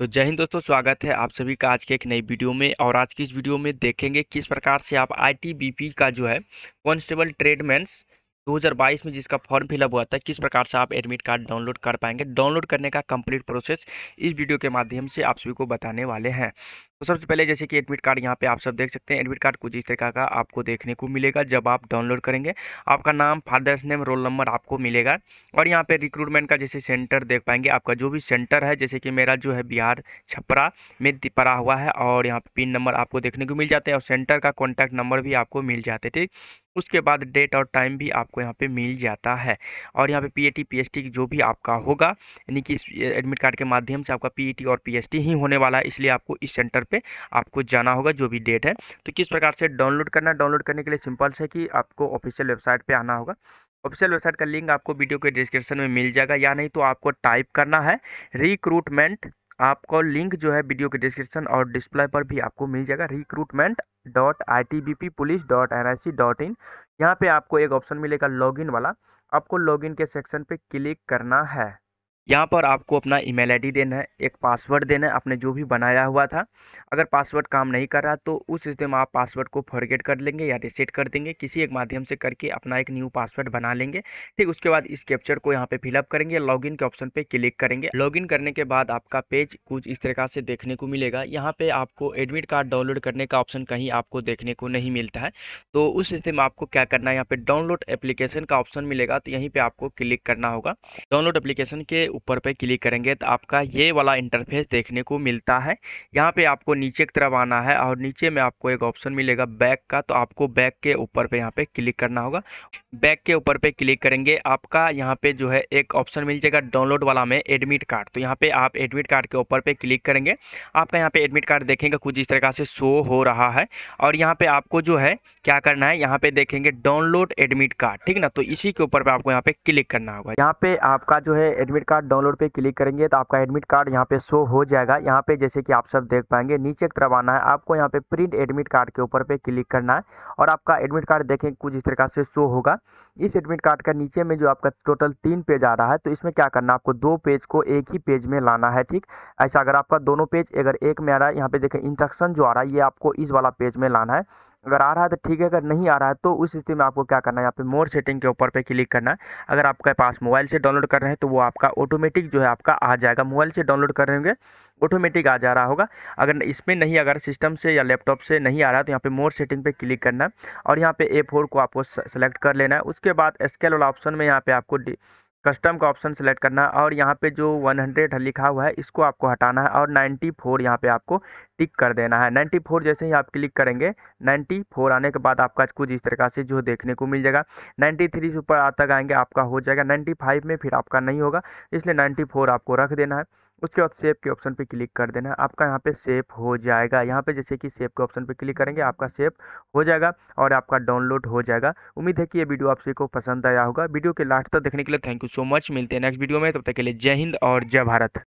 तो जय हिंद दोस्तों स्वागत है आप सभी का आज के एक नई वीडियो में और आज की इस वीडियो में देखेंगे किस प्रकार से आप आईटीबीपी का जो है कॉन्स्टेबल ट्रेडमेंट्स 2022 में जिसका फॉर्म फिलअप हुआ था किस प्रकार से आप एडमिट कार्ड डाउनलोड कर पाएंगे डाउनलोड करने का कंप्लीट प्रोसेस इस वीडियो के माध्यम से आप सभी को बताने वाले हैं तो सबसे पहले जैसे कि एडमिट कार्ड यहाँ पे आप सब देख सकते हैं एडमिट कार्ड कुछ इस तरह का आपको देखने को मिलेगा जब आप डाउनलोड करेंगे आपका नाम फादर्स नेम रोल नंबर आपको मिलेगा और यहाँ पे रिक्रूटमेंट का जैसे सेंटर देख पाएंगे आपका जो भी सेंटर है जैसे कि मेरा जो है बिहार छपरा में पड़ा हुआ है और यहाँ पे पिन नंबर आपको देखने को मिल जाते हैं और सेंटर का कॉन्टैक्ट नंबर भी आपको मिल जाते हैं ठीक उसके बाद डेट और टाइम भी आपको यहाँ पे मिल जाता है और यहाँ पे पीएटी पीएसटी जो भी आपका होगा यानी कि इस एडमिट कार्ड के माध्यम से आपका पीएटी और पीएसटी ही होने वाला है इसलिए आपको इस सेंटर पे आपको जाना होगा जो भी डेट है तो किस प्रकार से डाउनलोड करना डाउनलोड करने के लिए सिंपल से कि आपको ऑफिशियल वेबसाइट पे आना होगा ऑफिशियल वेबसाइट का लिंक आपको वीडियो के डिस्क्रिप्शन में मिल जाएगा या नहीं तो आपको टाइप करना है रिक्रूटमेंट आपको लिंक जो है वीडियो के डिस्क्रिप्शन और डिस्प्ले पर भी आपको मिल जाएगा recruitment dot I T B P police dot N I C dot in यहाँ पर आपको एक ऑप्शन मिलेगा लॉगिन वाला आपको लॉगिन के सेक्शन पे क्लिक करना है यहाँ पर आपको अपना ईमेल आईडी देना है एक पासवर्ड देना है आपने जो भी बनाया हुआ था अगर पासवर्ड काम नहीं कर रहा तो उस स्थिति में आप पासवर्ड को फॉरगेट कर लेंगे या रिसेट कर देंगे किसी एक माध्यम से करके अपना एक न्यू पासवर्ड बना लेंगे ठीक उसके बाद इस कैप्चर को यहाँ पे फिलअप करेंगे लॉगिन के ऑप्शन पर क्लिक करेंगे लॉगिन करने के बाद आपका पेज कुछ इस तरह से देखने को मिलेगा यहाँ पर आपको एडमिट कार्ड डाउनलोड करने का ऑप्शन कहीं आपको देखने को नहीं मिलता है तो उस स्थिति में आपको क्या करना है यहाँ पर डाउनलोड एप्लीकेशन का ऑप्शन मिलेगा तो यहीं पर आपको क्लिक करना होगा डाउनलोड एप्लीकेशन के ऊपर पे क्लिक करेंगे तो आपका ये वाला इंटरफेस देखने को मिलता है यहाँ पे आपको नीचे की तरफ आना है और नीचे में आपको एक ऑप्शन मिलेगा बैक का तो आपको बैक के ऊपर पे यहाँ पे क्लिक करना होगा बैक के ऊपर पे क्लिक करेंगे आपका यहाँ पे जो है एक ऑप्शन मिल जाएगा डाउनलोड वाला में एडमिट कार्ड तो यहाँ पे आप एडमिट कार्ड के ऊपर पे क्लिक करेंगे आपका यहाँ पे एडमिट कार्ड देखेंगे कुछ इस तरह से शो हो रहा है और यहाँ पे आपको जो है क्या करना है यहाँ पे देखेंगे डाउनलोड एडमिट कार्ड ठीक ना तो इसी के ऊपर आपको यहाँ पे क्लिक करना होगा यहाँ पे आपका जो है एडमिट कार्ड कार्ड डाउनलोड पे क्लिक करेंगे तो आपका एडमिट कार्ड यहाँ पे शो हो जाएगा यहाँ पे जैसे कि आप सब देख पाएंगे नीचे की तरफ आना है आपको यहाँ पे प्रिंट एडमिट कार्ड के ऊपर पे क्लिक करना है और आपका एडमिट कार्ड देखें कुछ इस तरीका से शो होगा इस एडमिट कार्ड का नीचे में जो आपका टोटल तीन पेज आ रहा है तो इसमें क्या करना है आपको दो पेज को एक ही पेज में लाना है ठीक ऐसा अगर आपका दोनों पेज अगर एक में आ रहा है यहाँ पे देखें इंस्ट्रक्शन जो आ रहा है ये आपको इस वाला पेज में लाना है अगर आ रहा है तो ठीक है अगर नहीं आ रहा है तो उस स्थिति में आपको क्या करना है यहाँ पे मोर सेटिंग के ऊपर पे क्लिक करना है अगर आपके पास मोबाइल से डाउनलोड कर रहे हैं तो वो आपका ऑटोमेटिक जो है आपका आ जाएगा मोबाइल से डाउनलोड कर रहे होंगे ऑटोमेटिक आ जा रहा होगा अगर इसमें नहीं अगर सिस्टम से या लैपटॉप से नहीं आ रहा है तो यहाँ पे मोर सेटिंग पे क्लिक करना है और यहाँ पे ए फोर को आपको सेलेक्ट कर लेना है उसके बाद स्केल वाला ऑप्शन में यहाँ पे आपको कस्टम का ऑप्शन सेलेक्ट करना है और यहाँ पे जो 100 लिखा हुआ है इसको आपको हटाना है और 94 फोर यहाँ पर आपको टिक कर देना है 94 जैसे ही आप क्लिक करेंगे 94 आने के बाद आपका कुछ इस तरह से जो देखने को मिल जाएगा 93 से ऊपर तक आएंगे आपका हो जाएगा 95 में फिर आपका नहीं होगा इसलिए 94 आपको रख देना है उसके बाद सेव के ऑप्शन पे क्लिक कर देना आपका यहाँ पे सेव हो जाएगा यहाँ पे जैसे कि सेव के ऑप्शन पे क्लिक करेंगे आपका सेव हो जाएगा और आपका डाउनलोड हो जाएगा उम्मीद है कि ये वीडियो आप सभी को पसंद आया होगा वीडियो के लास्ट तक देखने के लिए थैंक यू सो मच मिलते हैं नेक्स्ट वीडियो में तब तक के लिए जय हिंद और जय भारत